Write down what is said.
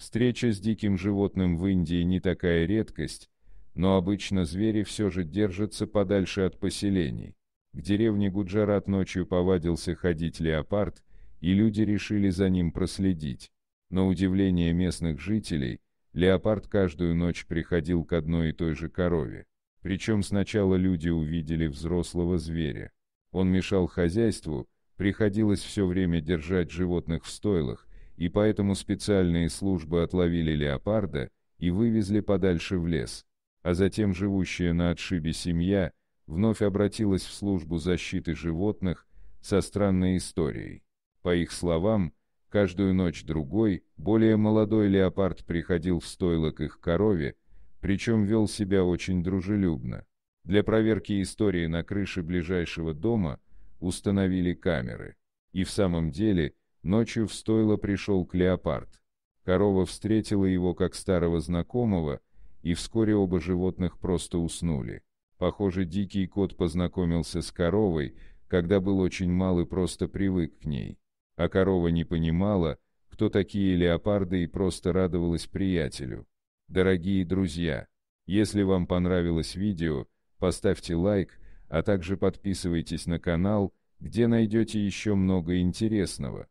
Встреча с диким животным в Индии не такая редкость, но обычно звери все же держатся подальше от поселений. К деревне Гуджарат ночью повадился ходить леопард, и люди решили за ним проследить. На удивление местных жителей, леопард каждую ночь приходил к одной и той же корове. Причем сначала люди увидели взрослого зверя. Он мешал хозяйству, приходилось все время держать животных в стойлах, и поэтому специальные службы отловили леопарда и вывезли подальше в лес, а затем живущая на отшибе семья вновь обратилась в службу защиты животных со странной историей. По их словам, каждую ночь другой, более молодой леопард приходил в стойло к их корове, причем вел себя очень дружелюбно. Для проверки истории на крыше ближайшего дома установили камеры. И в самом деле – Ночью в стойло пришел Клеопард. Корова встретила его как старого знакомого, и вскоре оба животных просто уснули. Похоже, дикий кот познакомился с коровой, когда был очень мал и просто привык к ней. А корова не понимала, кто такие леопарды и просто радовалась приятелю. Дорогие друзья, если вам понравилось видео, поставьте лайк, а также подписывайтесь на канал, где найдете еще много интересного.